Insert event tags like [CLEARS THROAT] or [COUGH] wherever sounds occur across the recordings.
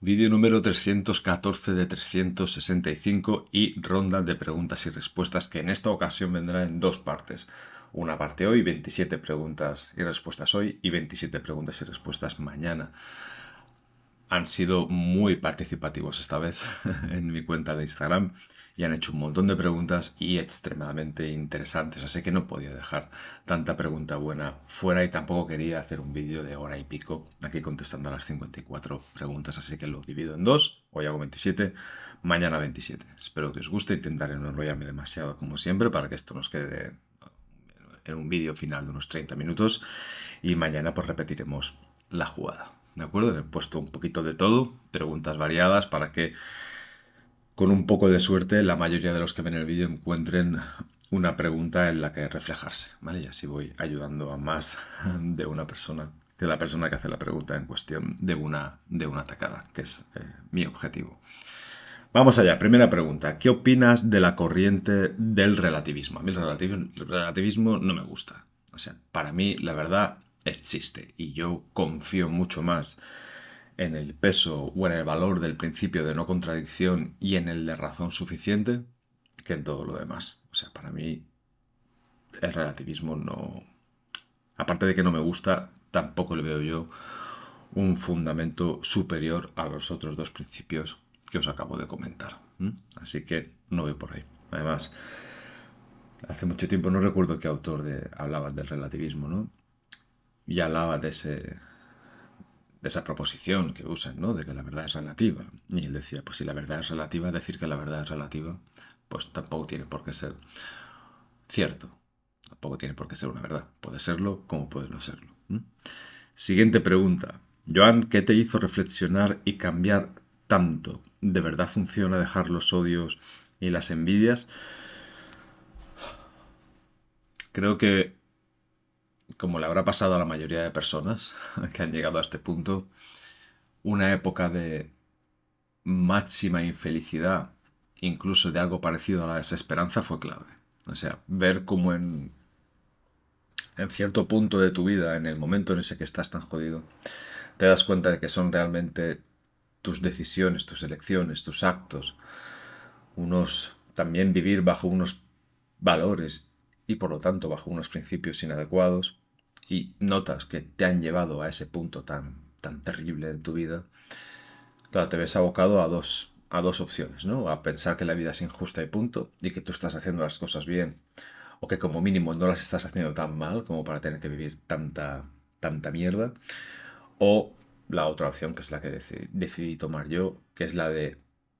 Vídeo número 314 de 365 y ronda de preguntas y respuestas que en esta ocasión vendrá en dos partes. Una parte hoy, 27 preguntas y respuestas hoy y 27 preguntas y respuestas mañana. Han sido muy participativos esta vez [LAUGHS] en mi cuenta de Instagram y han hecho un montón de preguntas y extremadamente interesantes, así que no podía dejar tanta pregunta buena fuera y tampoco quería hacer un vídeo de hora y pico aquí contestando a las 54 preguntas, así que lo divido en dos, hoy hago 27, mañana 27. Espero que os guste, intentaré no enrollarme demasiado como siempre para que esto nos quede en un vídeo final de unos 30 minutos y mañana pues repetiremos la jugada. ¿De acuerdo? He puesto un poquito de todo, preguntas variadas para que con un poco de suerte la mayoría de los que ven el vídeo encuentren una pregunta en la que reflejarse, ¿vale? Y así voy ayudando a más de una persona que la persona que hace la pregunta en cuestión de una, de una atacada, que es eh, mi objetivo. Vamos allá, primera pregunta. ¿Qué opinas de la corriente del relativismo? A mí el relativismo no me gusta. O sea, para mí la verdad existe y yo confío mucho más en el peso o en el valor del principio de no contradicción y en el de razón suficiente que en todo lo demás. O sea, para mí el relativismo no... Aparte de que no me gusta, tampoco le veo yo un fundamento superior a los otros dos principios que os acabo de comentar. Así que no voy por ahí. Además, hace mucho tiempo no recuerdo qué autor de, hablaba del relativismo, ¿no? Y hablaba de ese de esa proposición que usan, ¿no? De que la verdad es relativa. Y él decía, pues si la verdad es relativa, decir que la verdad es relativa, pues tampoco tiene por qué ser cierto. Tampoco tiene por qué ser una verdad. Puede serlo como puede no serlo. Siguiente pregunta. Joan, ¿qué te hizo reflexionar y cambiar tanto? ¿De verdad funciona dejar los odios y las envidias? Creo que como le habrá pasado a la mayoría de personas [LAUGHS] que han llegado a este punto, una época de máxima infelicidad, incluso de algo parecido a la desesperanza, fue clave. O sea, ver cómo en, en cierto punto de tu vida, en el momento en ese que estás tan jodido, te das cuenta de que son realmente tus decisiones, tus elecciones, tus actos, unos también vivir bajo unos valores y por lo tanto bajo unos principios inadecuados, y notas que te han llevado a ese punto tan, tan terrible en tu vida, te ves abocado a dos, a dos opciones, ¿no? A pensar que la vida es injusta y punto, y que tú estás haciendo las cosas bien, o que como mínimo no las estás haciendo tan mal como para tener que vivir tanta, tanta mierda, o la otra opción que es la que decidí, tomar yo, que es la de,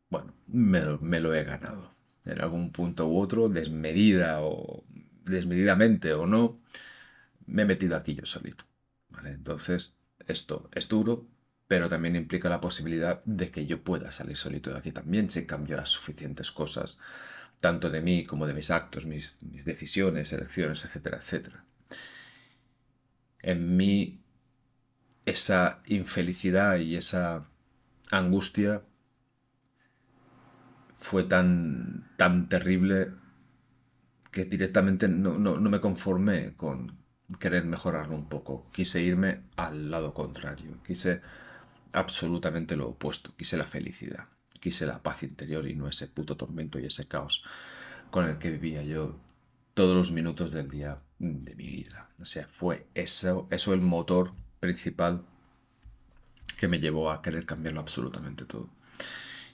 bueno, me lo he ganado. En algún punto u otro, desmedida o desmedidamente o no, me he metido aquí yo solito. Entonces, esto es duro, pero también implica la posibilidad de que yo pueda salir solito de aquí también si cambio las suficientes cosas, tanto de mí como de mis actos, mis, decisiones, elecciones, etcétera, etcétera. En mí esa infelicidad y esa angustia fue tan, tan terrible que directamente no, no, no me conformé con, querer mejorarlo un poco. Quise irme al lado contrario. Quise absolutamente lo opuesto. Quise la felicidad. Quise la paz interior y no ese puto tormento y ese caos con el que vivía yo todos los minutos del día de mi vida. O sea, fue eso, eso el motor principal que me llevó a querer cambiarlo absolutamente todo.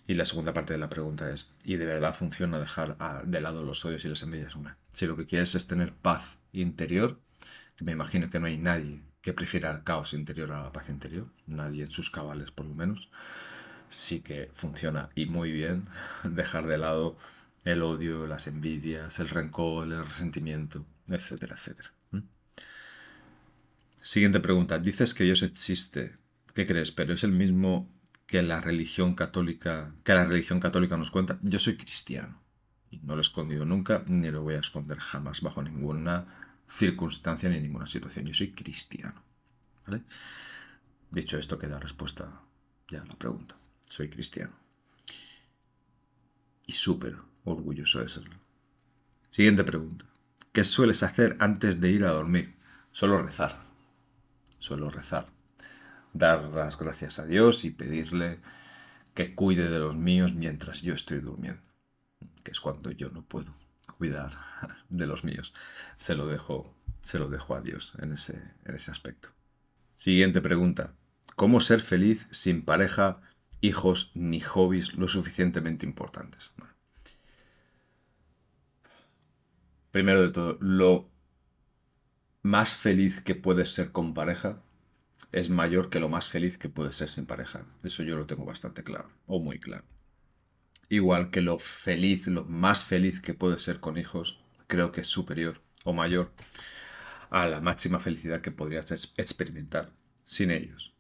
Y la segunda parte de la pregunta es, ¿y de verdad funciona dejar de lado los odios y las envidias? si lo que quieres es tener paz interior, me imagino que no hay nadie que prefiera el caos interior a la paz interior, nadie en sus cabales por lo menos, sí que funciona y muy bien [LAUGHS] dejar de lado el odio, las envidias, el rencor, el resentimiento, etcétera, etcétera. Siguiente pregunta. Dices que Dios existe. ¿Qué crees? ¿Pero es el mismo que la religión católica, que la religión católica nos cuenta? Yo soy cristiano. Y no lo he escondido nunca, ni lo voy a esconder jamás bajo ninguna circunstancia ni ninguna situación. Yo soy cristiano. Dicho esto, queda respuesta ya a la pregunta. Soy cristiano. Y súper orgulloso de serlo. Siguiente pregunta. ¿Qué sueles hacer antes de ir a dormir? Suelo rezar. Suelo rezar. Dar las gracias a Dios y pedirle que cuide de los míos mientras yo estoy durmiendo, que es cuando yo no puedo cuidar [LAUGHS] de los míos. Se lo dejo, se lo dejo a Dios en ese, en ese aspecto. Siguiente pregunta. ¿Cómo ser feliz sin pareja, hijos ni hobbies lo suficientemente importantes? Primero de todo, lo más feliz que puedes ser con pareja es mayor que lo más feliz que puedes ser sin pareja. Eso yo lo tengo bastante claro, o muy claro igual que lo feliz, lo más feliz que puede ser con hijos, creo que es superior o mayor a la máxima felicidad que podrías experimentar sin ellos.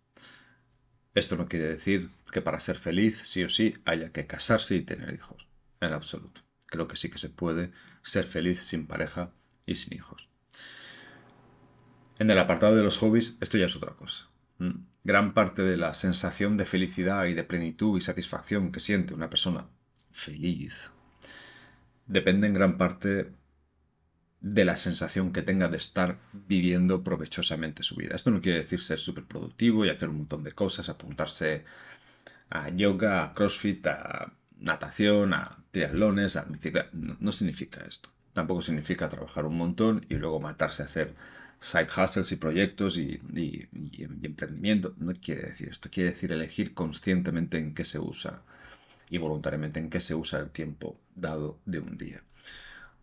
Esto no quiere decir que para ser feliz sí o sí haya que casarse y tener hijos, en absoluto. Creo que sí que se puede ser feliz sin pareja y sin hijos. En el apartado de los hobbies, esto ya es otra cosa. Mm, gran parte de la sensación de felicidad y de plenitud y satisfacción que siente una persona feliz depende en gran parte de la sensación que tenga de estar viviendo provechosamente su vida. Esto no quiere decir ser súper productivo y hacer un montón de cosas, apuntarse a yoga, a crossfit, a natación, a triatlones, a bicicleta. No, significa esto. Tampoco significa trabajar un montón y luego matarse a hacer side hustles y proyectos y emprendimiento. No quiere decir esto. Quiere decir elegir conscientemente en qué se usa y voluntariamente en qué se usa el tiempo dado de un día.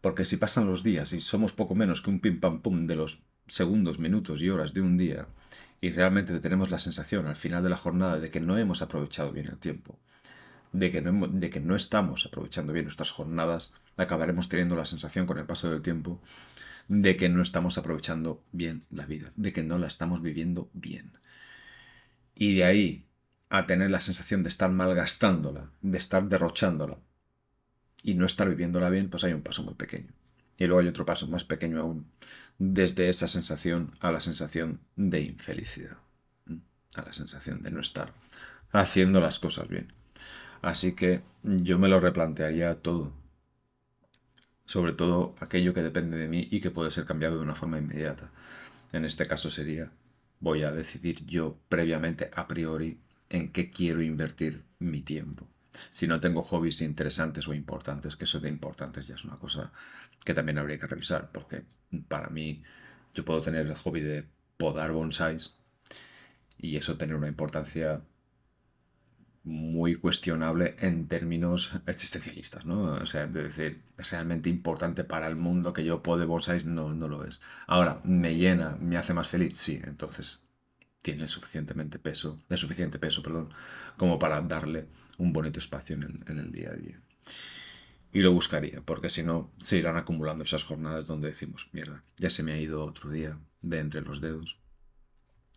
Porque si pasan los días y somos poco menos que un pim pam pum de los segundos, minutos y horas de un día, y realmente tenemos la sensación al final de la jornada de que no hemos aprovechado bien el tiempo, de que no, de que no estamos aprovechando bien nuestras jornadas, acabaremos teniendo la sensación con el paso del tiempo de que no estamos aprovechando bien la vida, de que no la estamos viviendo bien. Y de ahí a tener la sensación de estar malgastándola, de estar derrochándola y no estar viviéndola bien, pues hay un paso muy pequeño. Y luego hay otro paso más pequeño aún, desde esa sensación a la sensación de infelicidad, a la sensación de no estar haciendo las cosas bien. Así que yo me lo replantearía todo, sobre todo aquello que depende de mí y que puede ser cambiado de una forma inmediata. En este caso sería, voy a decidir yo previamente, a priori, en qué quiero invertir mi tiempo. Si no tengo hobbies interesantes o importantes, que eso de importantes ya es una cosa que también habría que revisar, porque para mí yo puedo tener el hobby de podar bonsais y eso tener una importancia muy cuestionable en términos existencialistas, ¿no? O sea, de decir, realmente importante para el mundo que yo puedo bonsais, no, no lo es. Ahora, ¿me llena? ¿Me hace más feliz? Sí, entonces tiene suficientemente peso, de suficiente peso, perdón, como para darle un bonito espacio en el, día a día. Y lo buscaría, porque si no, se irán acumulando esas jornadas donde decimos, mierda, ya se me ha ido otro día de entre los dedos.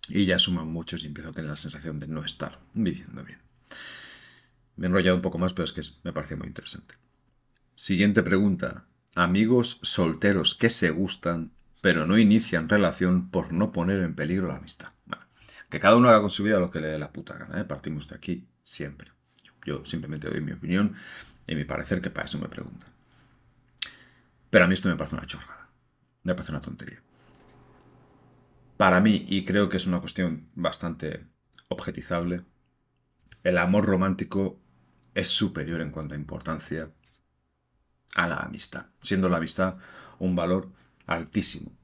Y ya suman muchos y empiezo a tener la sensación de no estar viviendo bien. Me he enrollado un poco más, pero es que me parece muy interesante. Siguiente pregunta. Amigos solteros que se gustan, pero no inician relación por no poner en peligro la amistad. Que cada uno haga con su vida lo que le dé la puta gana, ¿eh? partimos de aquí siempre. Yo simplemente doy mi opinión y mi parecer, que para eso me preguntan. Pero a mí esto me parece una chorrada, me parece una tontería. Para mí, y creo que es una cuestión bastante objetizable, el amor romántico es superior en cuanto a importancia a la amistad, siendo la amistad un valor altísimo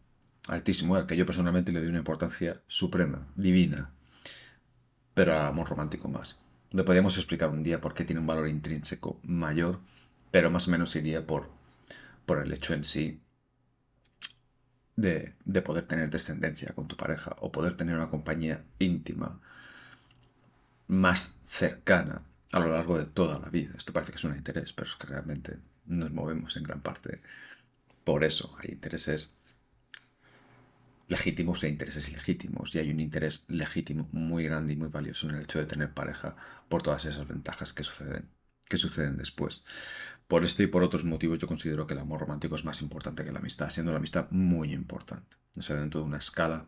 altísimo, al que yo personalmente le doy una importancia suprema, divina, pero al amor romántico más. Le podríamos explicar un día por qué tiene un valor intrínseco mayor, pero más o menos iría por, por el hecho en sí de, de poder tener descendencia con tu pareja o poder tener una compañía íntima más cercana a lo largo de toda la vida. Esto parece que es un interés, pero es que realmente nos movemos en gran parte por eso. Hay intereses legítimos e intereses ilegítimos. Y hay un interés legítimo muy grande y muy valioso en el hecho de tener pareja por todas esas ventajas que suceden, que suceden después. Por este y por otros motivos yo considero que el amor romántico es más importante que la amistad, siendo la amistad muy importante. O sea, dentro de una escala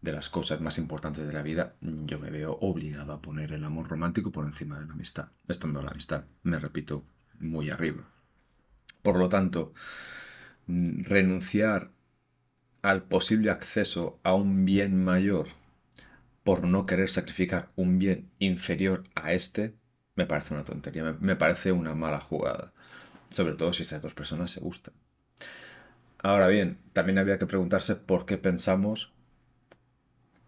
de las cosas más importantes de la vida, yo me veo obligado a poner el amor romántico por encima de la amistad, estando la amistad, me repito, muy arriba. Por lo tanto, mm, renunciar al posible acceso a un bien mayor por no querer sacrificar un bien inferior a este, me parece una tontería, me parece una mala jugada. Sobre todo si estas dos personas se gustan. Ahora bien, también habría que preguntarse por qué pensamos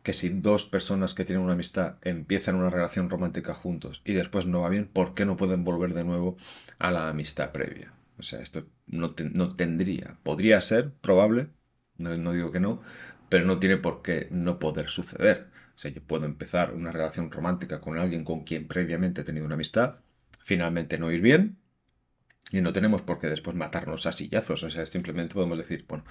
que si dos personas que tienen una amistad empiezan una relación romántica juntos y después no va bien, ¿por qué no pueden volver de nuevo a la amistad previa? O sea, esto no, no tendría, podría ser probable, no, digo que no, pero no tiene por qué no poder suceder. O sea, yo puedo empezar una relación romántica con alguien con quien previamente he tenido una amistad, finalmente no ir bien, y no tenemos por qué después matarnos a sillazos. O sea, simplemente podemos decir, bueno,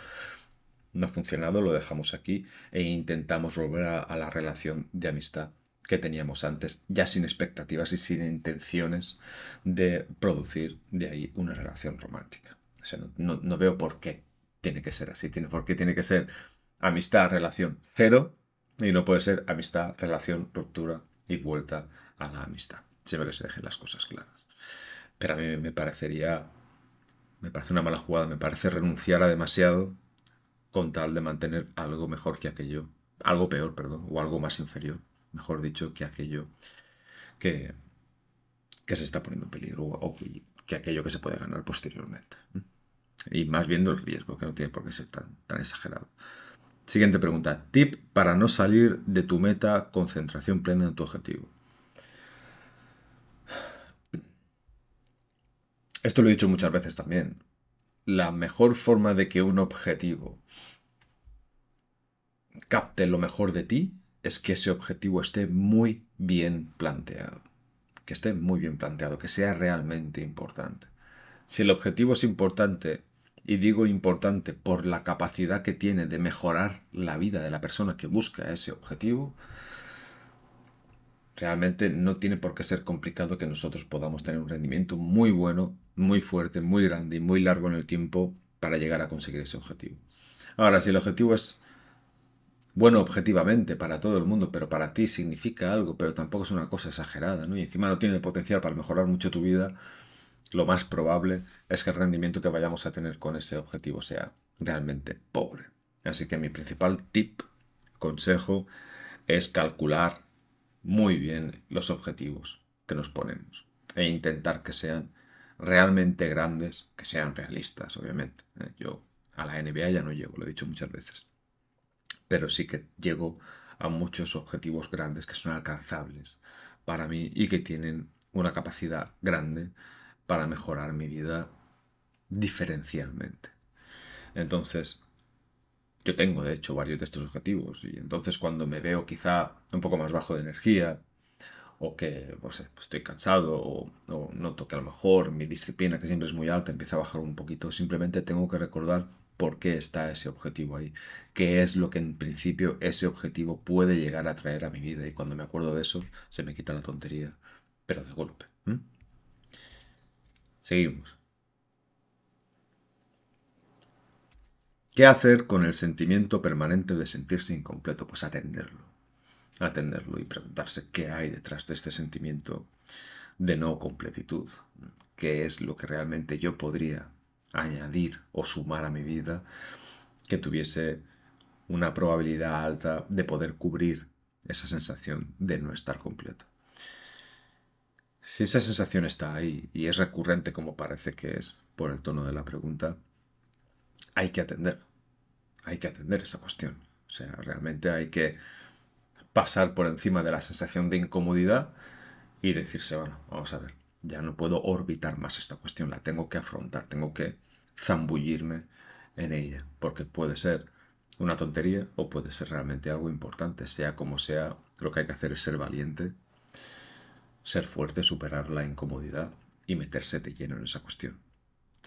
no ha funcionado, lo dejamos aquí e intentamos volver a, la relación de amistad que teníamos antes, ya sin expectativas y sin intenciones de producir de ahí una relación romántica. O sea, no veo por qué tiene que ser así, tiene, porque tiene que ser amistad, relación, cero, y no puede ser amistad, relación, ruptura y vuelta a la amistad. Siempre que se dejen las cosas claras. Pero a mí me parecería, me parece una mala jugada, me parece renunciar a demasiado con tal de mantener algo mejor que aquello, algo peor, perdón, o algo más inferior, mejor dicho, que aquello que, que se está poniendo en peligro o que aquello que se puede ganar posteriormente y más viendo el riesgo, que no tiene por qué ser tan, tan exagerado. Siguiente pregunta. Tip para no salir de tu meta, concentración plena en tu objetivo. Esto lo he dicho muchas veces también. La mejor forma de que un objetivo capte lo mejor de ti es que ese objetivo esté muy bien planteado. Que esté muy bien planteado, que sea realmente importante. Si el objetivo es importante y digo importante por la capacidad que tiene de mejorar la vida de la persona que busca ese objetivo. Realmente no tiene por qué ser complicado que nosotros podamos tener un rendimiento muy bueno, muy fuerte, muy grande y muy largo en el tiempo para llegar a conseguir ese objetivo. Ahora, si el objetivo es bueno objetivamente para todo el mundo, pero para ti significa algo, pero tampoco es una cosa exagerada, ¿no? Y encima no tiene el potencial para mejorar mucho tu vida, lo más probable es que el rendimiento que vayamos a tener con ese objetivo sea realmente pobre. Así que mi principal tip, consejo, es calcular muy bien los objetivos que nos ponemos e intentar que sean realmente grandes, que sean realistas, obviamente. ¿eh? Yo a la NBA ya no llego, lo he dicho muchas veces, pero sí que llego a muchos objetivos grandes que son alcanzables para mí y que tienen una capacidad grande para mejorar mi vida diferencialmente. Entonces, yo tengo de hecho varios de estos objetivos y entonces cuando me veo quizá un poco más bajo de energía o que pues estoy cansado o, o noto que a lo mejor mi disciplina que siempre es muy alta empieza a bajar un poquito, simplemente tengo que recordar por qué está ese objetivo ahí, qué es lo que en principio ese objetivo puede llegar a traer a mi vida y cuando me acuerdo de eso se me quita la tontería, pero de golpe. Seguimos. ¿Qué hacer con el sentimiento permanente de sentirse incompleto? Pues atenderlo. Atenderlo y preguntarse qué hay detrás de este sentimiento de no completitud. ¿Qué es lo que realmente yo podría añadir o sumar a mi vida que tuviese una probabilidad alta de poder cubrir esa sensación de no estar completo? Si esa sensación está ahí y es recurrente como parece que es por el tono de la pregunta, hay que atender. Hay que atender esa cuestión. O sea, realmente hay que pasar por encima de la sensación de incomodidad y decirse, bueno, vamos a ver, ya no puedo orbitar más esta cuestión, la tengo que afrontar, tengo que zambullirme en ella, porque puede ser una tontería o puede ser realmente algo importante, sea como sea, lo que hay que hacer es ser valiente ser fuerte, superar la incomodidad y meterse de lleno en esa cuestión.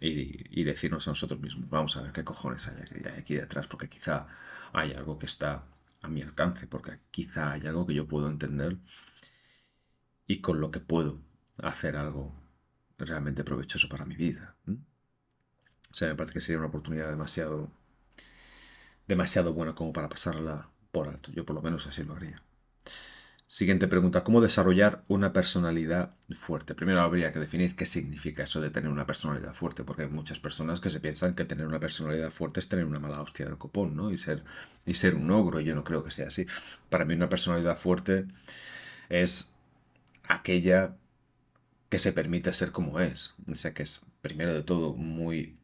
Y, decirnos a nosotros mismos, vamos a ver qué cojones hay aquí, detrás, porque quizá hay algo que está a mi alcance, porque quizá hay algo que yo puedo entender y con lo que puedo hacer algo realmente provechoso para mi vida. ¿Mm? O sea, me parece que sería una oportunidad demasiado, demasiado buena como para pasarla por alto. Yo por lo menos así lo haría. Siguiente pregunta, ¿cómo desarrollar una personalidad fuerte? Primero habría que definir qué significa eso de tener una personalidad fuerte, porque hay muchas personas que se piensan que tener una personalidad fuerte es tener una mala hostia del copón, ¿no? Y ser, y ser un ogro, yo no creo que sea así. Para mí una personalidad fuerte es aquella que se permite ser como es, o sea, que es primero de todo muy,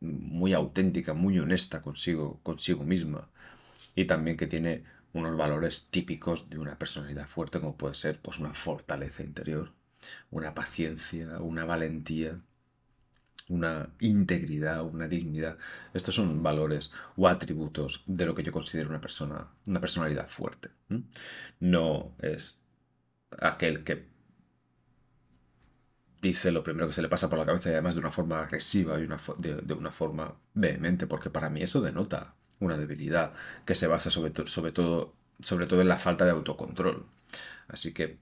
muy auténtica, muy honesta consigo, consigo misma, y también que tiene unos valores típicos de una personalidad fuerte, como puede ser pues, una fortaleza interior, una paciencia, una valentía, una integridad, una dignidad. Estos son valores o atributos de lo que yo considero una persona, una personalidad fuerte. No es aquel que dice lo primero que se le pasa por la cabeza y además de una forma agresiva y una de, de una forma vehemente, porque para mí eso denota una debilidad que se basa sobre, sobre, todo, sobre todo en la falta de autocontrol. Así que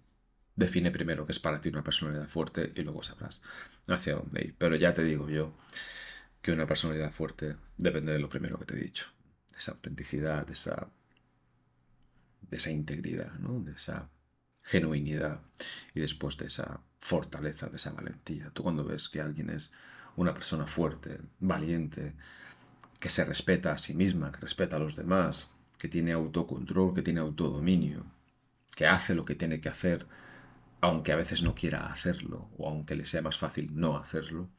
define primero qué es para ti una personalidad fuerte y luego sabrás hacia dónde ir. Pero ya te digo yo que una personalidad fuerte depende de lo primero que te he dicho, de esa autenticidad, de esa, de esa integridad, ¿no? de esa genuinidad y después de esa fortaleza, de esa valentía. Tú cuando ves que alguien es una persona fuerte, valiente, que se respeta a sí misma, que respeta a los demás, que tiene autocontrol, que tiene autodominio, que hace lo que tiene que hacer, aunque a veces no quiera hacerlo o aunque le sea más fácil no hacerlo,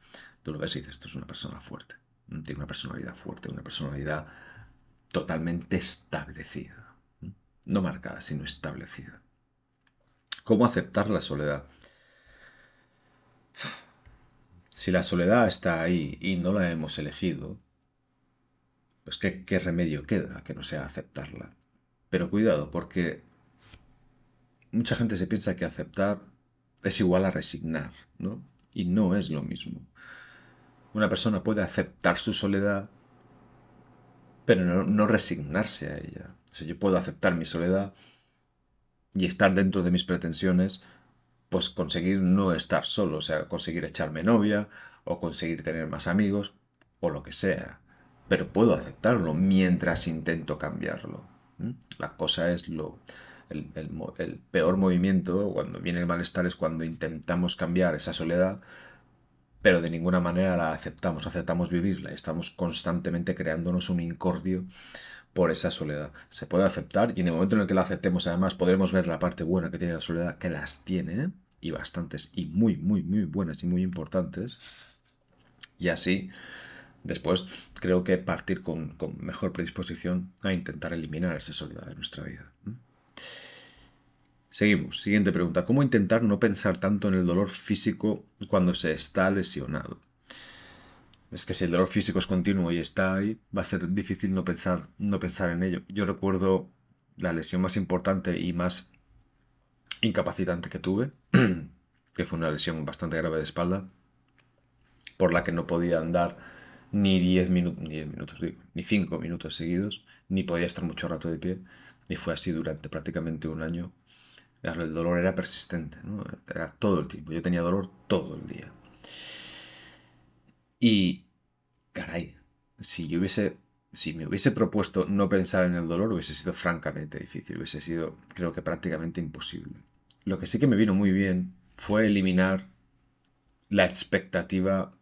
tú lo ves y dices, esto es una persona fuerte, mm, tiene una personalidad fuerte, una personalidad totalmente establecida, mm, no marcada, sino establecida. ¿Cómo aceptar la soledad? Si la soledad está ahí y no la hemos elegido, pues ¿qué, remedio queda que no sea aceptarla? Pero cuidado, porque mucha gente se piensa que aceptar es igual a resignar, ¿no? Y no es lo mismo. Una persona puede aceptar su soledad, pero no, resignarse a ella. si yo puedo aceptar mi soledad y estar dentro de mis pretensiones, pues conseguir no estar solo, o sea, conseguir echarme novia, o conseguir tener más amigos, o lo que sea pero puedo aceptarlo mientras intento cambiarlo. La cosa es lo... El, peor movimiento cuando viene el malestar es cuando intentamos cambiar esa soledad, pero de ninguna manera la aceptamos, aceptamos vivirla. Estamos constantemente creándonos un incordio por esa soledad. Se puede aceptar y en el momento en el que la aceptemos además podremos ver la parte buena que tiene la soledad, que las tiene, ¿eh? y bastantes, y muy, muy, muy buenas y muy importantes. Y así Después, creo que partir con, mejor predisposición a intentar eliminar esa soledad de nuestra vida. Seguimos. Siguiente pregunta. ¿Cómo intentar no pensar tanto en el dolor físico cuando se está lesionado? Es que si el dolor físico es continuo y está ahí, va a ser difícil no pensar, no pensar en ello. Yo recuerdo la lesión más importante y más incapacitante que tuve, [CLEARS THROAT] que fue una lesión bastante grave de espalda, por la que no podía andar ni 10 minutos, ni 5 minutos seguidos, ni podía estar mucho rato de pie. Y fue así durante prácticamente un año. El dolor era persistente, ¿no? era todo el tiempo. Yo tenía dolor todo el día. Y, caray, si yo hubiese, si me hubiese propuesto no pensar en el dolor, hubiese sido francamente difícil, hubiese sido, creo que prácticamente imposible. Lo que sí que me vino muy bien fue eliminar la expectativa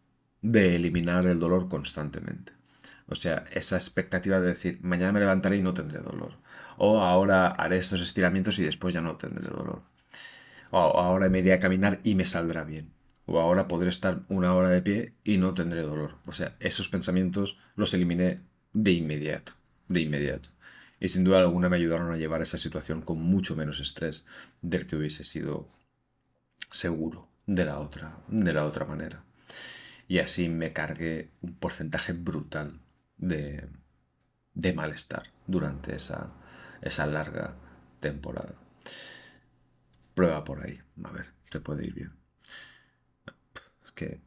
de eliminar el dolor constantemente. O sea, esa expectativa de decir, mañana me levantaré y no tendré dolor. O ahora haré estos estiramientos y después ya no tendré dolor. O ahora me iré a caminar y me saldrá bien. O ahora podré estar una hora de pie y no tendré dolor. O sea, esos pensamientos los eliminé de inmediato. De inmediato. Y sin duda alguna me ayudaron a llevar esa situación con mucho menos estrés del que hubiese sido seguro de la otra, de la otra manera y así me cargué un porcentaje brutal de, malestar durante esa, larga temporada. Prueba por ahí, a ver, te puede ir bien. Es que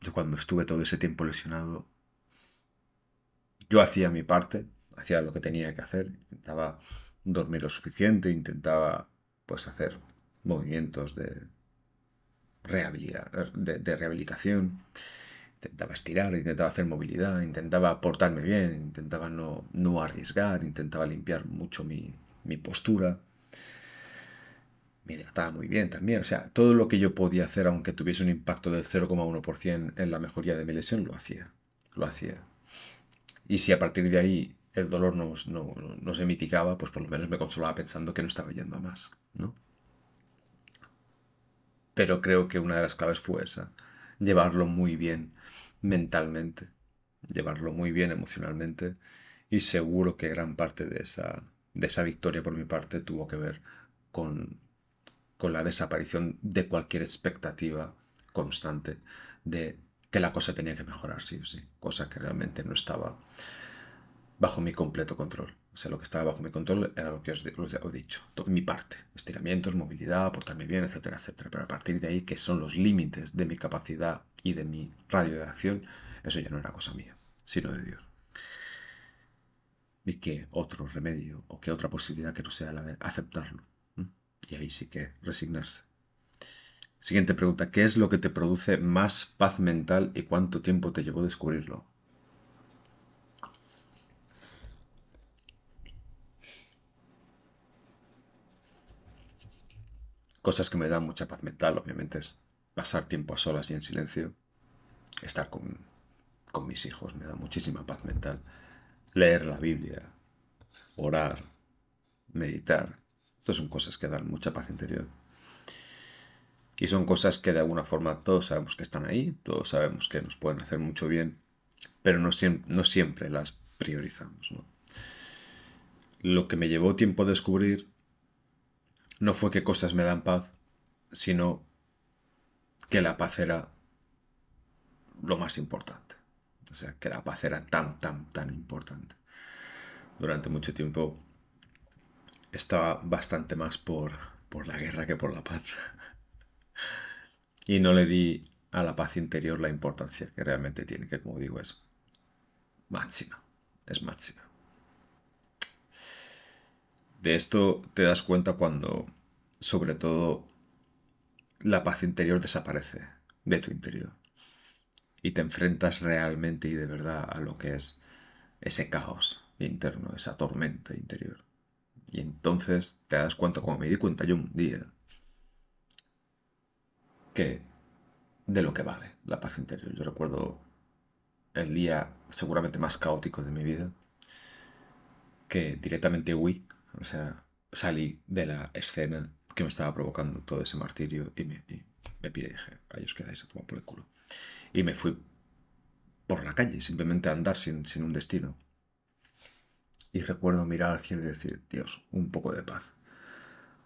yo cuando estuve todo ese tiempo lesionado, yo hacía mi parte, hacía lo que tenía que hacer, intentaba dormir lo suficiente, intentaba pues hacer movimientos de de, de rehabilitación. Intentaba estirar, intentaba hacer movilidad, intentaba portarme bien, intentaba no, arriesgar, intentaba limpiar mucho mi, postura. Me hidrataba muy bien también. O sea, todo lo que yo podía hacer, aunque tuviese un impacto del 0,1% en la mejoría de mi lesión, lo hacía. Lo hacía. Y si a partir de ahí el dolor no, no, no, se mitigaba, pues por lo menos me consolaba pensando que no estaba yendo a más. ¿no? Pero creo que una de las claves fue esa, llevarlo muy bien mentalmente, llevarlo muy bien emocionalmente y seguro que gran parte de esa, de esa victoria por mi parte tuvo que ver con, con la desaparición de cualquier expectativa constante de que la cosa tenía que mejorar, sí o sí, cosa que realmente no estaba bajo mi completo control. O sea, lo que estaba bajo mi control era lo que os, he dicho, mi parte, estiramientos, movilidad, portarme bien, etcétera, etcétera. Pero a partir de ahí, que son los límites de mi capacidad y de mi radio de acción, eso ya no era cosa mía, sino de Dios. ¿Y qué otro remedio o qué otra posibilidad que no sea la de aceptarlo? Y ahí sí que resignarse. Siguiente pregunta, ¿qué es lo que te produce más paz mental y cuánto tiempo te llevó descubrirlo? cosas que me dan mucha paz mental, obviamente, es pasar tiempo a solas y en silencio, estar con, mis hijos, me da muchísima paz mental, leer la Biblia, orar, meditar, estas son cosas que dan mucha paz interior. Y son cosas que de alguna forma todos sabemos que están ahí, todos sabemos que nos pueden hacer mucho bien, pero no, siempre las priorizamos. Lo que me llevó tiempo a descubrir no fue que cosas me dan paz, sino que la paz era lo más importante. O sea, que la paz era tan, tan, tan importante. Durante mucho tiempo estaba bastante más por, por la guerra que por la paz. y no le di a la paz interior la importancia que realmente tiene, que como digo es máxima, es máxima. De esto te das cuenta cuando, sobre todo, la paz interior desaparece de tu interior y te enfrentas realmente y de verdad a lo que es ese caos interno, esa tormenta interior. Y entonces te das cuenta, como me di cuenta yo un día, que de lo que vale la paz interior. Yo recuerdo el día seguramente más caótico de mi vida, que directamente huí o sea, salí de la escena que me estaba provocando todo ese martirio y me, pide, dije, ahí os quedáis a tomar por el culo. Y me fui por la calle, simplemente a andar sin, sin un destino. Y recuerdo mirar al cielo y decir, Dios, un poco de paz.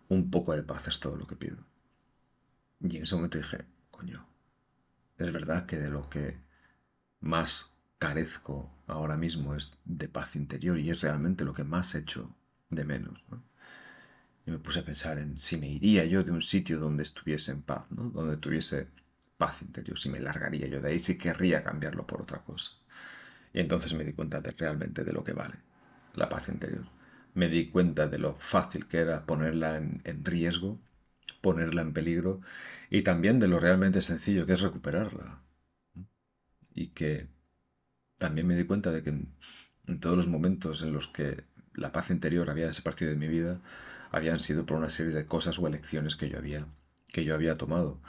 Un poco de paz es todo lo que pido. Y en ese momento dije, coño, es verdad que de lo que más carezco ahora mismo es de paz interior y es realmente lo que más he hecho de menos. Y me puse a pensar en si me iría yo de un sitio donde estuviese en paz, ¿no? donde tuviese paz interior, si me largaría yo de ahí, si querría cambiarlo por otra cosa. Y entonces me di cuenta de realmente de lo que vale la paz interior. Me di cuenta de lo fácil que era ponerla en, riesgo, ponerla en peligro y también de lo realmente sencillo que es recuperarla. Y que también me di cuenta de que en todos los momentos en los que la paz interior había desaparecido de mi vida habían sido por una serie de cosas o elecciones que yo había, que yo había tomado.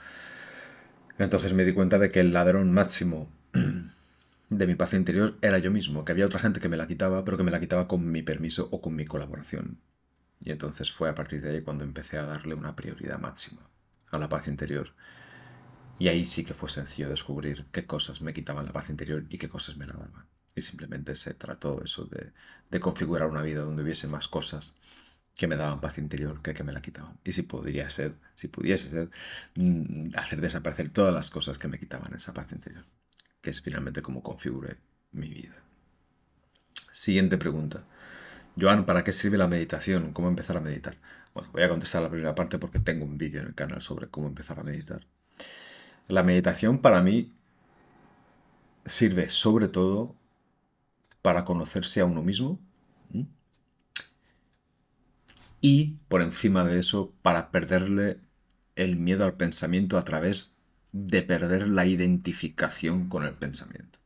Entonces me di cuenta de que el ladrón máximo de mi paz interior era yo mismo, que había otra gente que me la quitaba, pero que me la quitaba con mi permiso o con mi colaboración. Y entonces fue a partir de ahí cuando empecé a darle una prioridad máxima a la paz interior. Y ahí sí que fue sencillo descubrir qué cosas me quitaban la paz interior y qué cosas me la daban y simplemente se trató eso de, configurar una vida donde hubiese más cosas que me daban paz interior que que me la quitaban. Y si podría ser, si pudiese ser, mm, hacer desaparecer todas las cosas que me quitaban esa paz interior, que es finalmente como configure mi vida. Siguiente pregunta. Joan, ¿para qué sirve la meditación? ¿Cómo empezar a meditar? Bueno, voy a contestar la primera parte porque tengo un vídeo en el canal sobre cómo empezar a meditar. La meditación para mí sirve sobre todo para conocerse a uno mismo y, por encima de eso, para perderle el miedo al pensamiento a través de perder la identificación con el pensamiento.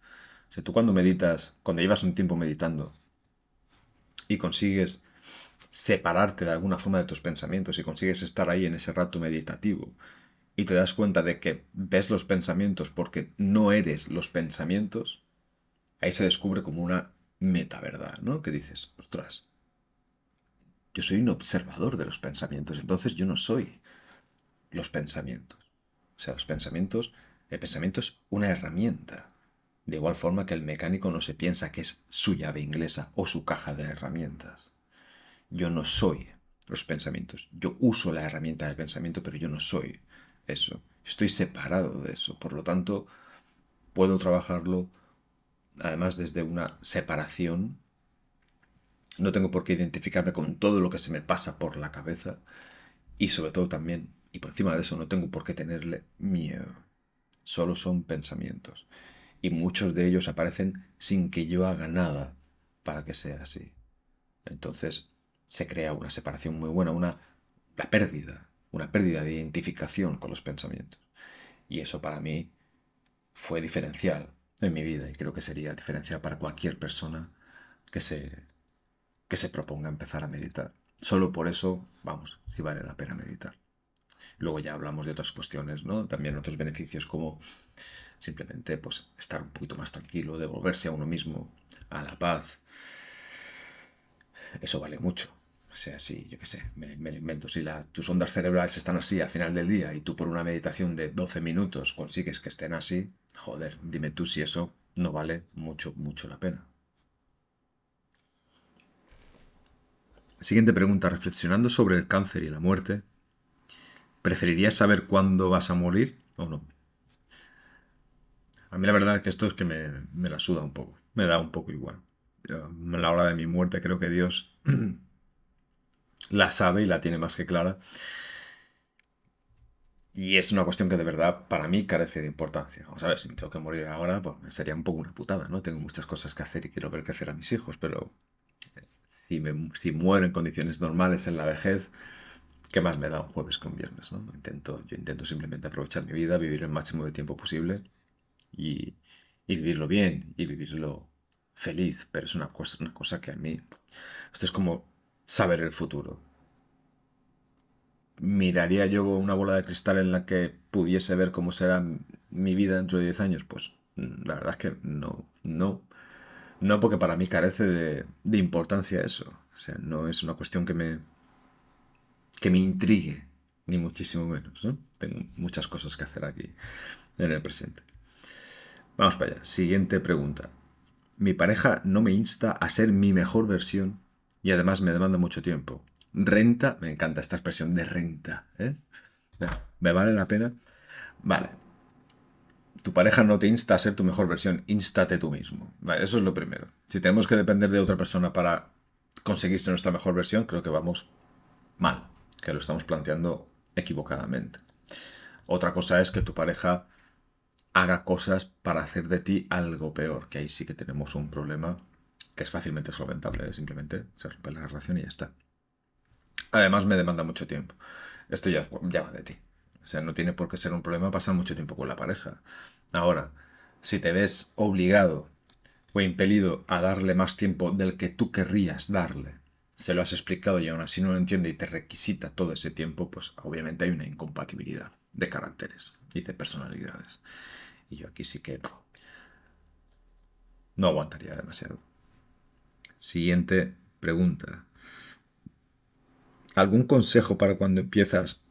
O sea, tú cuando meditas, cuando llevas un tiempo meditando y consigues separarte de alguna forma de tus pensamientos y consigues estar ahí en ese rato meditativo y te das cuenta de que ves los pensamientos porque no eres los pensamientos, ahí se descubre como una meta-verdad, ¿no? Que dices, ostras, yo soy un observador de los pensamientos, entonces yo no soy los pensamientos. O sea, los pensamientos, el pensamiento es una herramienta. De igual forma que el mecánico no se piensa que es su llave inglesa o su caja de herramientas. Yo no soy los pensamientos. Yo uso la herramienta del pensamiento, pero yo no soy eso. Estoy separado de eso. Por lo tanto, puedo trabajarlo, además desde una separación. No tengo por qué identificarme con todo lo que se me pasa por la cabeza y sobre todo también, y por encima de eso, no tengo por qué tenerle miedo. Solo son pensamientos y muchos de ellos aparecen sin que yo haga nada para que sea así. Entonces se crea una separación muy buena, una la pérdida, una pérdida de identificación con los pensamientos. Y eso para mí fue diferencial en mi vida y creo que sería diferencial para cualquier persona que se, que se proponga empezar a meditar. Solo por eso, vamos, si vale la pena meditar. Luego ya hablamos de otras cuestiones, ¿no? También otros beneficios como simplemente pues estar un poquito más tranquilo, devolverse a uno mismo, a la paz. Eso vale mucho sea, así, yo qué sé, me, lo invento, si tus ondas cerebrales están así al final del día y tú por una meditación de 12 minutos consigues que estén así, joder, dime tú si eso no vale mucho, mucho la pena. Siguiente pregunta, reflexionando sobre el cáncer y la muerte, ¿preferirías saber cuándo vas a morir o no? A mí la verdad es que esto es que me, la suda un poco, me da un poco igual. la hora de mi muerte creo que Dios [CLEARS THROAT] la sabe y la tiene más que clara. Y es una cuestión que de verdad para mí carece de importancia. Vamos a ver, si me tengo que morir ahora, pues sería un poco una putada, ¿no? Tengo muchas cosas que hacer y quiero ver qué hacer a mis hijos, pero si, si muero en condiciones normales en la vejez, ¿qué más me da un jueves con viernes, ¿no? Intento, yo intento simplemente aprovechar mi vida, vivir el máximo de tiempo posible y, vivirlo bien y vivirlo feliz, pero es una cosa, una cosa que a mí... Esto es como saber el futuro. ¿Miraría yo una bola de cristal en la que pudiese ver cómo será mi vida dentro de 10 años? Pues mm, la verdad es que no, no. No porque para mí carece de, importancia eso. O sea, no es una cuestión que me, que me intrigue, ni muchísimo menos. Tengo muchas cosas que hacer aquí en el presente. Vamos para allá. Siguiente pregunta. Mi pareja no me insta a ser mi mejor versión y además me demanda mucho tiempo. Renta, me encanta esta expresión de renta. ¿eh? ¿Me vale la pena? Vale. Tu pareja no te insta a ser tu mejor versión, instate tú mismo. eso es lo primero. Si tenemos que depender de otra persona para ser nuestra mejor versión, creo que vamos mal, que lo estamos planteando equivocadamente. Otra cosa es que tu pareja haga cosas para hacer de ti algo peor, que ahí sí que tenemos un problema que es fácilmente solventable, simplemente se rompe la relación y ya está. Además me demanda mucho tiempo. Esto ya, va de ti. O sea, no tiene por qué ser un problema pasar mucho tiempo con la pareja. Ahora, si te ves obligado o impelido a darle más tiempo del que tú querrías darle, se lo has explicado y aún así no lo entiende y te requisita todo ese tiempo, pues obviamente hay una incompatibilidad de caracteres y de personalidades. Y yo aquí sí que no aguantaría demasiado. Siguiente pregunta. ¿Algún consejo para cuando empiezas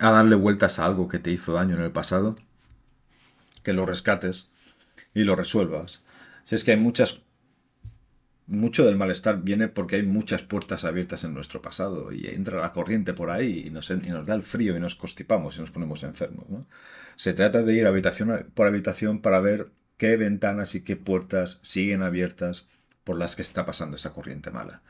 a darle vueltas a algo que te hizo daño en el pasado? Que lo rescates y lo resuelvas. Si es que hay muchas... Mucho del malestar viene porque hay muchas puertas abiertas en nuestro pasado y entra la corriente por ahí y nos, nos da el frío y nos constipamos y nos ponemos enfermos. Se trata de ir habitación por habitación para ver qué ventanas y qué puertas siguen abiertas por las que está pasando esa corriente mala.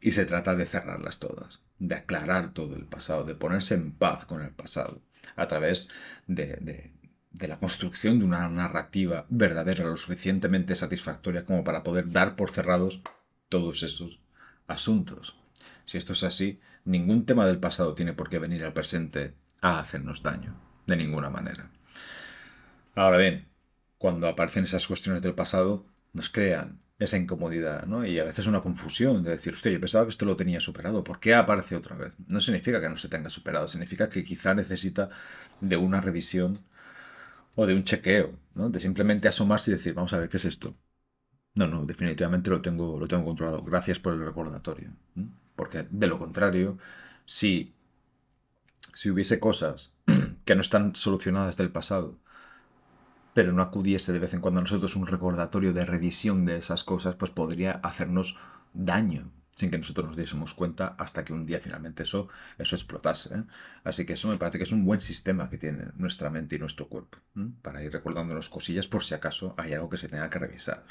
Y se trata de cerrarlas todas, de aclarar todo el pasado, de ponerse en paz con el pasado, a través de, de la construcción de una narrativa verdadera lo suficientemente satisfactoria como para poder dar por cerrados todos esos asuntos. Si esto es así, ningún tema del pasado tiene por qué venir al presente a hacernos daño, de ninguna manera. Ahora bien, cuando aparecen esas cuestiones del pasado, nos crean esa incomodidad, ¿no? Y a veces una confusión de decir, usted, yo pensaba que esto lo tenía superado, ¿por qué aparece otra vez? No significa que no se tenga superado, significa que quizá necesita de una revisión o de un chequeo, ¿no? De simplemente asomarse y decir, vamos a ver, ¿qué es esto? No, no, definitivamente lo tengo, lo tengo controlado. Gracias por el recordatorio. Porque de lo contrario, si hubiese cosas [CLEARS THROAT] que no están solucionadas del pasado pero no acudiese de vez en cuando a nosotros un recordatorio de revisión de esas cosas, pues podría hacernos daño sin que nosotros nos diésemos cuenta hasta que un día finalmente eso, eso explotase. ¿eh? Así que eso me parece que es un buen sistema que tiene nuestra mente y nuestro cuerpo, para ir recordándonos cosillas por si acaso hay algo que se tenga que revisar.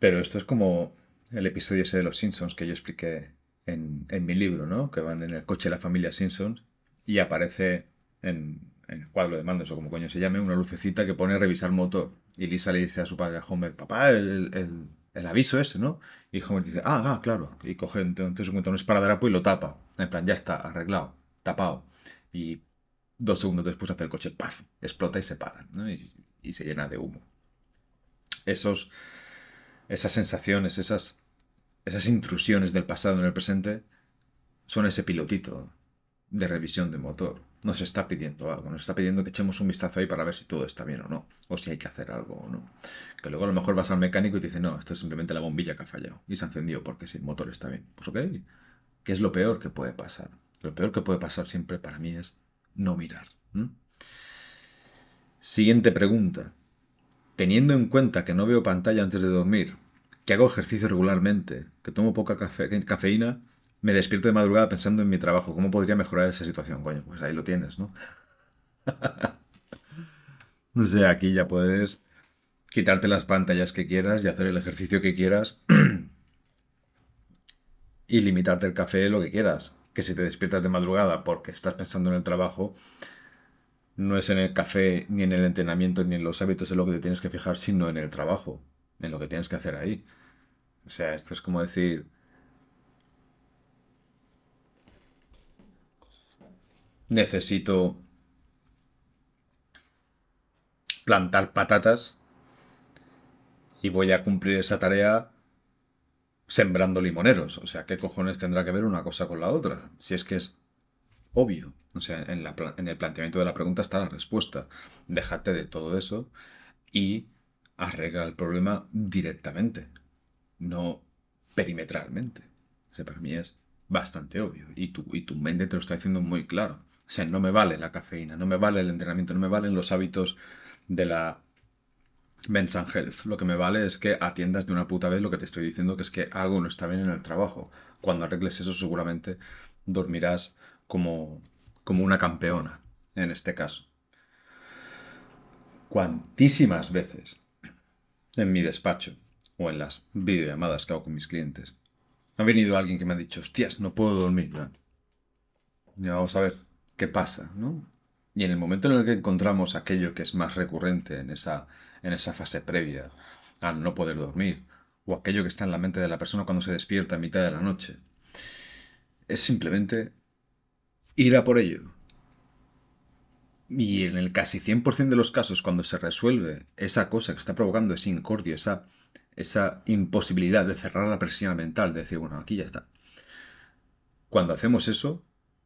Pero esto es como el episodio ese de los Simpsons que yo expliqué en, en mi libro, ¿no? Que van en el coche de la familia Simpsons y aparece en, en el cuadro de mandos o como coño se llame, una lucecita que pone revisar motor. Y Lisa le dice a su padre, a Homer, papá, el, aviso ese, ¿no? Y Homer dice, ah, ah, claro. Y coge entonces un esparadrapo y lo tapa. En plan, ya está, arreglado, tapado. Y dos segundos después hace el coche, ¡paf! Explota y se para, ¿no? y, y, se llena de humo. Esos, esas sensaciones, esas, esas intrusiones del pasado en el presente son ese pilotito de revisión de motor nos está pidiendo algo, nos está pidiendo que echemos un vistazo ahí para ver si todo está bien o no, o si hay que hacer algo o no. Que luego a lo mejor vas al mecánico y te dice, no, esto es simplemente la bombilla que ha fallado y se ha encendido porque sí, el motor está bien. Pues ok, ¿qué es lo peor que puede pasar? Lo peor que puede pasar siempre para mí es no mirar. Siguiente pregunta. Teniendo en cuenta que no veo pantalla antes de dormir, que hago ejercicio regularmente, que tomo poca cafeína me despierto de madrugada pensando en mi trabajo, ¿cómo podría mejorar esa situación? Coño, pues ahí lo tienes, ¿no? [LAUGHS] no sé, aquí ya puedes quitarte las pantallas que quieras y hacer el ejercicio que quieras [CLEARS THROAT] y limitarte el café lo que quieras. Que si te despiertas de madrugada porque estás pensando en el trabajo, no es en el café, ni en el entrenamiento, ni en los hábitos en lo que te tienes que fijar, sino en el trabajo, en lo que tienes que hacer ahí. O sea, esto es como decir, necesito plantar patatas y voy a cumplir esa tarea sembrando limoneros. O sea, ¿qué cojones tendrá que ver una cosa con la otra? Si es que es obvio. O sea, en, la, en el planteamiento de la pregunta está la respuesta. Déjate de todo eso y arregla el problema directamente, no perimetralmente. para mí es bastante obvio y tu, y tu mente te lo está diciendo muy claro no me vale la cafeína, no me vale el entrenamiento, no me valen los hábitos de la Men's Health. Lo que me vale es que atiendas de una puta vez lo que te estoy diciendo, que es que algo no está bien en el trabajo. Cuando arregles eso, seguramente dormirás como, como una campeona, en este caso. Cuantísimas veces en mi despacho o en las videollamadas que hago con mis clientes ha venido alguien que me ha dicho, hostias, no puedo dormir. Ya vamos a ver, qué pasa, ¿no? Y en el momento en el que encontramos aquello que es más recurrente en esa, en esa fase previa al no poder dormir, o aquello que está en la mente de la persona cuando se despierta a mitad de la noche, es simplemente ir a por ello. Y en el casi 100% de los casos, cuando se resuelve esa cosa que está provocando ese incordio, esa, esa imposibilidad de cerrar la presión mental, de decir, bueno, aquí ya está. Cuando hacemos eso,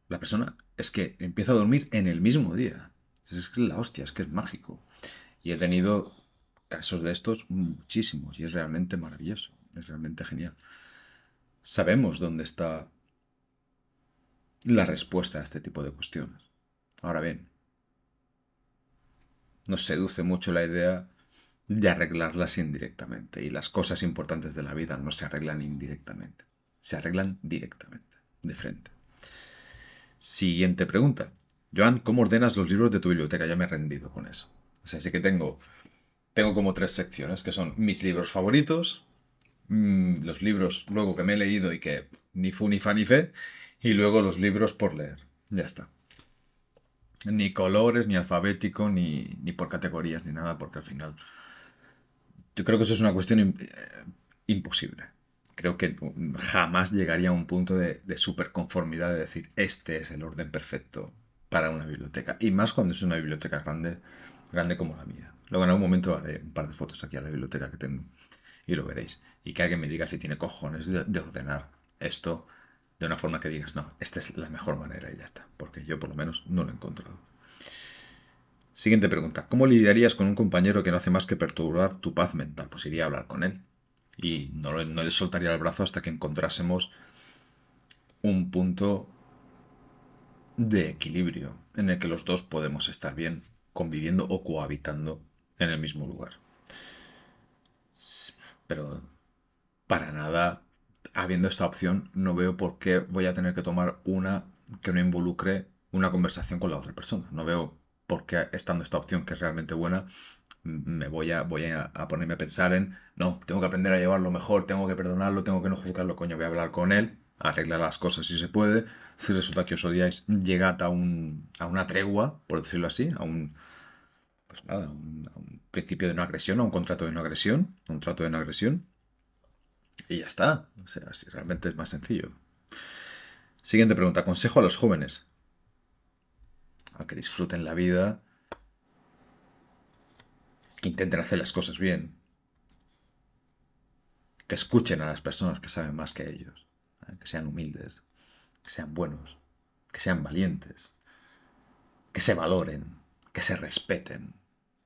la persona es que empieza a dormir en el mismo día. Es que la hostia, es que es mágico. Y he tenido casos de estos muchísimos y es realmente maravilloso, es realmente genial. Sabemos dónde está la respuesta a este tipo de cuestiones. Ahora bien, nos seduce mucho la idea de arreglarlas indirectamente y las cosas importantes de la vida no se arreglan indirectamente, se arreglan directamente, de frente. Siguiente pregunta. Joan, ¿cómo ordenas los libros de tu biblioteca? Ya me he rendido con eso. O sea, sí que tengo, tengo como tres secciones, que son mis libros favoritos, mm, los libros luego que me he leído y que ni fu ni fa ni fe, y luego los libros por leer. Ya está. Ni colores, ni alfabético, ni, ni por categorías, ni nada, porque al final... Yo creo que eso es una cuestión eh, imposible creo que jamás llegaría a un punto de, superconformidad de decir, este es el orden perfecto para una biblioteca. Y más cuando es una biblioteca grande, grande como la mía. Luego en algún momento haré un par de fotos aquí a la biblioteca que tengo y lo veréis. Y que alguien me diga si tiene cojones de ordenar esto de una forma que digas, no, esta es la mejor manera y ya está. Porque yo por lo menos no lo he encontrado. Siguiente pregunta. ¿Cómo lidiarías con un compañero que no hace más que perturbar tu paz mental? Pues iría a hablar con él y no, le soltaría el brazo hasta que encontrásemos un punto de equilibrio en el que los dos podemos estar bien conviviendo o cohabitando en el mismo lugar. Pero para nada, habiendo esta opción, no veo por qué voy a tener que tomar una que no involucre una conversación con la otra persona. No veo por qué estando esta opción que es realmente buena, me voy a, voy a, ponerme a pensar en, no, tengo que aprender a llevarlo mejor, tengo que perdonarlo, tengo que no juzgarlo, coño, voy a hablar con él, arreglar las cosas si se puede. Si resulta que os odiáis, llegad a, a una tregua, por decirlo así, a un, pues nada, a un principio de una agresión, a un contrato de una agresión, un trato de una agresión. Y ya está. O sea, si realmente es más sencillo. Siguiente pregunta. Consejo a los jóvenes. A que disfruten la vida, que intenten hacer las cosas bien, que escuchen a las personas que saben más que ellos, que sean humildes, que sean buenos, que sean valientes, que se valoren, que se respeten,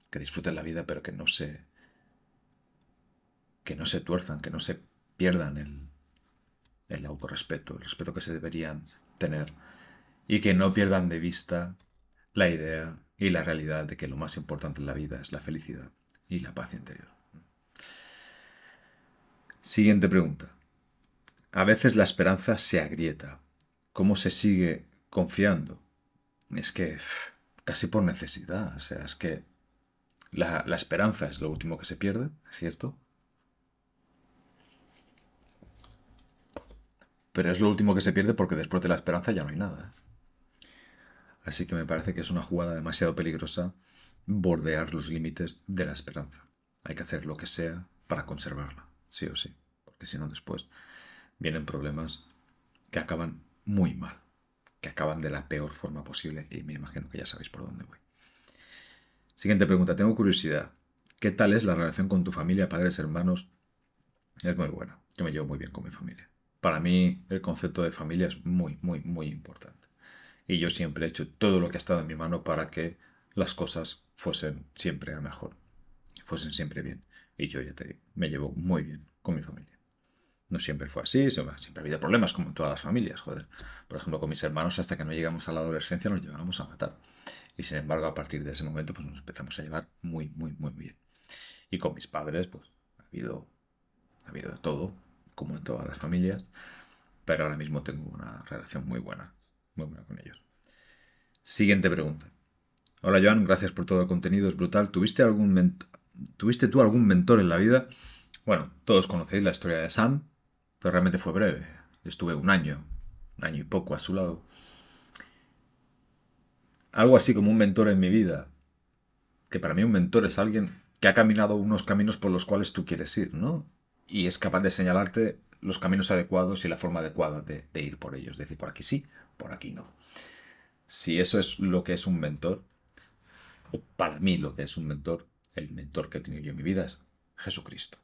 que disfruten la vida, pero que no se que no se tuerzan, que no se pierdan el, el autorrespeto, el respeto que se deberían tener y que no pierdan de vista la idea y la realidad de que lo más importante en la vida es la felicidad y la paz interior. Siguiente pregunta. A veces la esperanza se agrieta. ¿Cómo se sigue confiando? Es que casi por necesidad. O sea, es que la, la esperanza es lo último que se pierde, ¿cierto? Pero es lo último que se pierde porque después de la esperanza ya no hay nada. Así que me parece que es una jugada demasiado peligrosa bordear los límites de la esperanza. Hay que hacer lo que sea para conservarla, sí o sí, porque si no después vienen problemas que acaban muy mal, que acaban de la peor forma posible y me imagino que ya sabéis por dónde voy. Siguiente pregunta, tengo curiosidad. ¿Qué tal es la relación con tu familia, padres, hermanos? Es muy buena. Yo me llevo muy bien con mi familia. Para mí el concepto de familia es muy, muy, muy importante y yo siempre he hecho todo lo que ha estado en mi mano para que las cosas fuesen siempre a mejor, fuesen siempre bien. Y yo ya te me llevo muy bien con mi familia. No siempre fue así, siempre ha habido problemas como en todas las familias, joder. Por ejemplo, con mis hermanos hasta que no llegamos a la adolescencia nos llevábamos a matar. Y sin embargo, a partir de ese momento pues nos empezamos a llevar muy, muy, muy bien. Y con mis padres pues ha habido, ha habido todo, como en todas las familias. Pero ahora mismo tengo una relación muy buena muy con ellos. Siguiente pregunta. Hola Joan, gracias por todo el contenido, es brutal. ¿Tuviste, algún ¿Tuviste tú algún mentor en la vida? Bueno, todos conocéis la historia de Sam, pero realmente fue breve. estuve un año, un año y poco a su lado. Algo así como un mentor en mi vida, que para mí un mentor es alguien que ha caminado unos caminos por los cuales tú quieres ir, ¿no? Y es capaz de señalarte los caminos adecuados y la forma adecuada de, de ir por ellos. Es decir, por aquí sí, por aquí no. Si eso es lo que es un mentor, o para mí lo que es un mentor, el mentor que he tenido yo en mi vida es Jesucristo.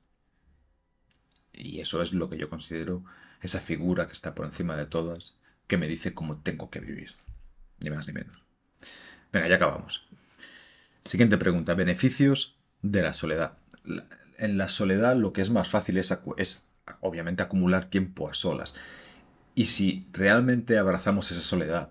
Y eso es lo que yo considero esa figura que está por encima de todas, que me dice cómo tengo que vivir. Ni más ni menos. Venga, ya acabamos. Siguiente pregunta. Beneficios de la soledad. En la soledad lo que es más fácil es, es obviamente acumular tiempo a solas. Y si realmente abrazamos esa soledad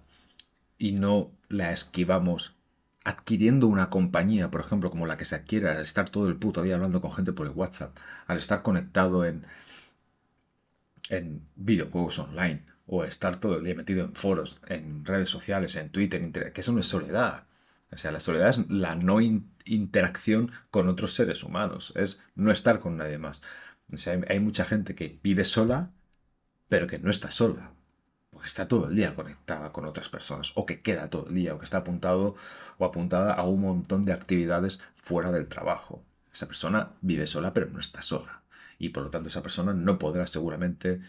y no la esquivamos adquiriendo una compañía, por ejemplo, como la que se adquiere al estar todo el puto día hablando con gente por el WhatsApp, al estar conectado en, en videojuegos online o estar todo el día metido en foros, en redes sociales, en Twitter, que eso no es soledad. O sea, la soledad es la no interacción con otros seres humanos, es no estar con nadie más. O sea, hay mucha gente que vive sola pero que no está sola, porque está todo el día conectada con otras personas, o que queda todo el día, o que está apuntado o apuntada a un montón de actividades fuera del trabajo. Esa persona vive sola, pero no está sola. Y por lo tanto esa persona no podrá seguramente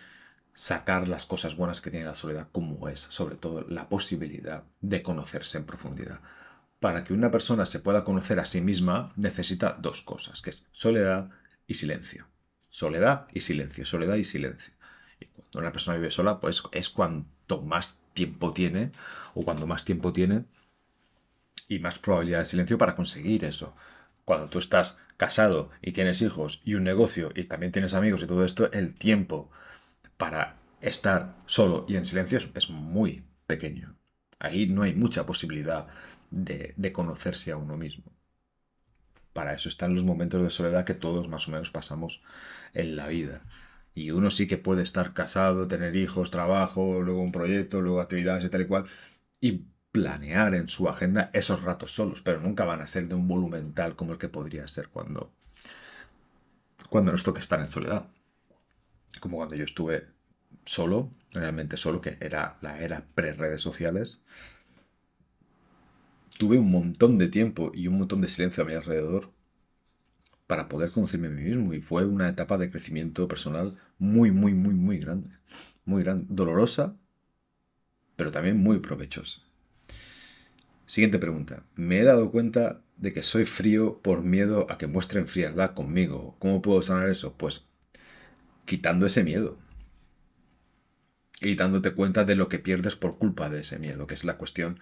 sacar las cosas buenas que tiene la soledad como es, sobre todo la posibilidad de conocerse en profundidad. Para que una persona se pueda conocer a sí misma necesita dos cosas, que es soledad y silencio. Soledad y silencio, soledad y silencio. Cuando una persona vive sola, pues es cuanto más tiempo tiene, o cuando más tiempo tiene, y más probabilidad de silencio para conseguir eso. Cuando tú estás casado y tienes hijos y un negocio y también tienes amigos y todo esto, el tiempo para estar solo y en silencio es, muy pequeño. Ahí no hay mucha posibilidad de, de conocerse a uno mismo. Para eso están los momentos de soledad que todos más o menos pasamos en la vida y uno sí que puede estar casado, tener hijos, trabajo, luego un proyecto, luego actividades y tal y cual, y planear en su agenda esos ratos solos, pero nunca van a ser de un volumen tal como el que podría ser cuando, cuando nos toca estar en soledad. Como cuando yo estuve solo, realmente solo, que era la era pre-redes sociales, tuve un montón de tiempo y un montón de silencio a mi alrededor para poder conocerme a mí mismo y fue una etapa de crecimiento personal muy, muy, muy, muy grande. Muy grande. Dolorosa, pero también muy provechosa. Siguiente pregunta. Me he dado cuenta de que soy frío por miedo a que muestren frialdad conmigo. ¿Cómo puedo sanar eso? Pues quitando ese miedo. Y dándote cuenta de lo que pierdes por culpa de ese miedo, que es la cuestión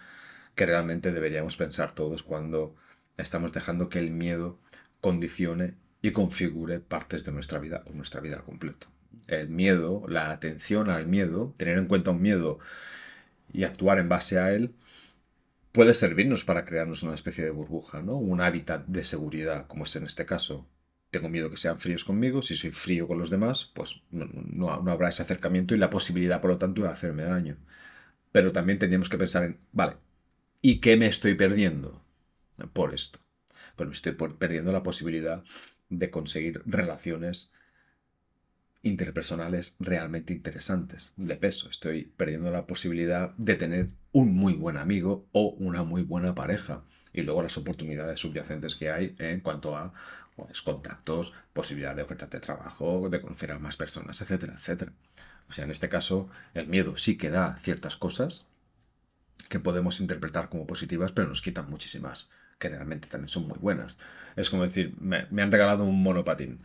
que realmente deberíamos pensar todos cuando estamos dejando que el miedo condicione y configure partes de nuestra vida o nuestra vida al completo el miedo, la atención al miedo, tener en cuenta un miedo y actuar en base a él, puede servirnos para crearnos una especie de burbuja, ¿no? Un hábitat de seguridad, como es en este caso. Tengo miedo que sean fríos conmigo, si soy frío con los demás, pues no, habrá ese acercamiento y la posibilidad, por lo tanto, de hacerme daño. Pero también tendríamos que pensar en, vale, ¿y qué me estoy perdiendo por esto? Pues me estoy perdiendo la posibilidad de conseguir relaciones interpersonales realmente interesantes, de peso. Estoy perdiendo la posibilidad de tener un muy buen amigo o una muy buena pareja. Y luego las oportunidades subyacentes que hay en cuanto a pues, contactos, posibilidad de ofertas de trabajo, de conocer a más personas, etcétera, etcétera. O sea, en este caso, el miedo sí que da ciertas cosas que podemos interpretar como positivas, pero nos quitan muchísimas, que realmente también son muy buenas. Es como decir, me han regalado un monopatín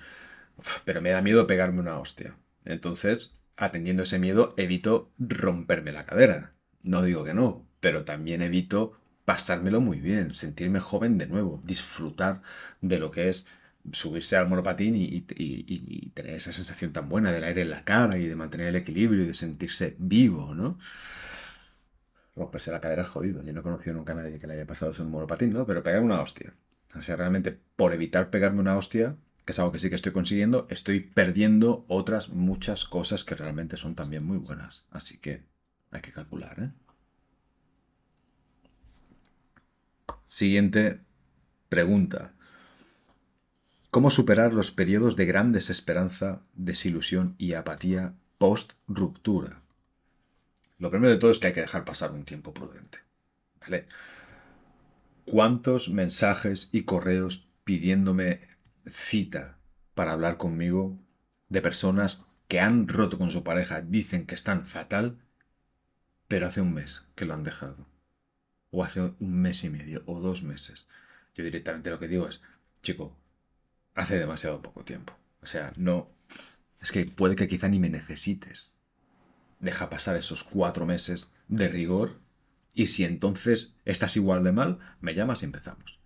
pero me da miedo pegarme una hostia. Entonces, atendiendo ese miedo, evito romperme la cadera. No digo que no, pero también evito pasármelo muy bien, sentirme joven de nuevo, disfrutar de lo que es subirse al monopatín y, tener esa sensación tan buena del aire en la cara y de mantener el equilibrio y de sentirse vivo, ¿no? Romperse la cadera es jodido. Yo no he conocido nunca a nadie que le haya pasado eso en un monopatín, ¿no? Pero pegar una hostia. O sea, realmente por evitar pegarme una hostia, es algo que sí que estoy consiguiendo, estoy perdiendo otras muchas cosas que realmente son también muy buenas. Así que hay que calcular. ¿eh? Siguiente pregunta. ¿Cómo superar los periodos de gran desesperanza, desilusión y apatía post ruptura? Lo primero de todo es que hay que dejar pasar un tiempo prudente. ¿Cuántos mensajes y correos pidiéndome cita para hablar conmigo de personas que han roto con su pareja, dicen que están fatal, pero hace un mes que lo han dejado. O hace un mes y medio, o dos meses. Yo directamente lo que digo es, chico, hace demasiado poco tiempo. O sea, no... Es que puede que quizá ni me necesites. Deja pasar esos cuatro meses de rigor y si entonces estás igual de mal, me llamas y empezamos.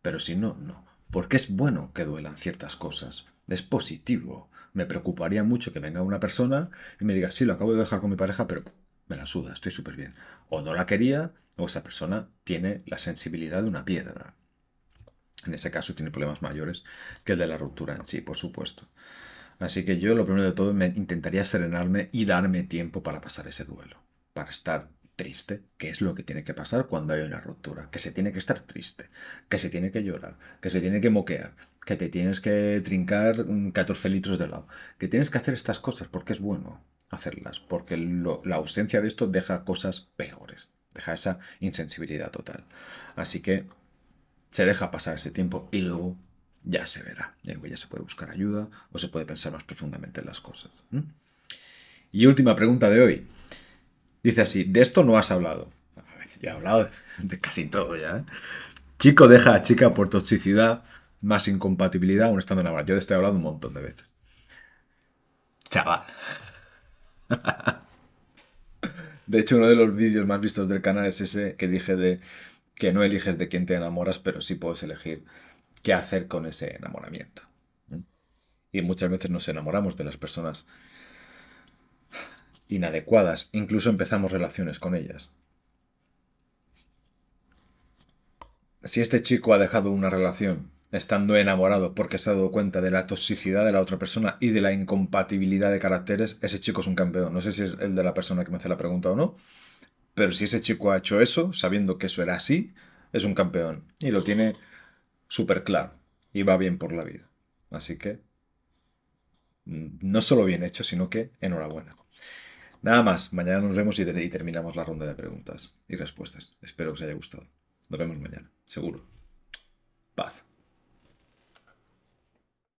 Pero si no, no porque es bueno que duelan ciertas cosas, es positivo. Me preocuparía mucho que venga una persona y me diga, sí, lo acabo de dejar con mi pareja, pero me la suda, estoy súper bien. O no la quería, o esa persona tiene la sensibilidad de una piedra. En ese caso tiene problemas mayores que el de la ruptura en sí, por supuesto. Así que yo lo primero de todo me intentaría serenarme y darme tiempo para pasar ese duelo, para estar triste, que es lo que tiene que pasar cuando hay una ruptura, que se tiene que estar triste, que se tiene que llorar, que se tiene que moquear, que te tienes que trincar 14 mm, litros de helado, que tienes que hacer estas cosas porque es bueno hacerlas, porque la ausencia de esto deja cosas peores, deja esa insensibilidad total. Así que se deja pasar ese tiempo y luego ya se verá. luego ya se puede buscar ayuda o se puede pensar más profundamente en las cosas. Y última pregunta de hoy. Dice así, de esto no has hablado. Ya he hablado de casi todo ya. ¿eh? Chico deja a chica por toxicidad más incompatibilidad aún estando enamorado. Yo te estoy hablando un montón de veces. Chaval. [LAUGHS] De hecho, uno de los vídeos más vistos del canal es ese que dije de que no eliges de quién te enamoras, pero sí puedes elegir qué hacer con ese enamoramiento. Y muchas veces nos enamoramos de las personas inadecuadas, incluso empezamos relaciones con ellas. Si este chico ha dejado una relación, estando enamorado porque se ha dado cuenta de la toxicidad de la otra persona y de la incompatibilidad de caracteres, ese chico es un campeón. No sé si es el de la persona que me hace la pregunta o no, pero si ese chico ha hecho eso, sabiendo que eso era así, es un campeón. Y lo tiene súper claro. Y va bien por la vida. Así que, mm, no solo bien hecho, sino que enhorabuena. Nada más, mañana nos vemos y, terminamos la ronda de preguntas y respuestas. Espero que os haya gustado. Nos vemos mañana, seguro. Paz.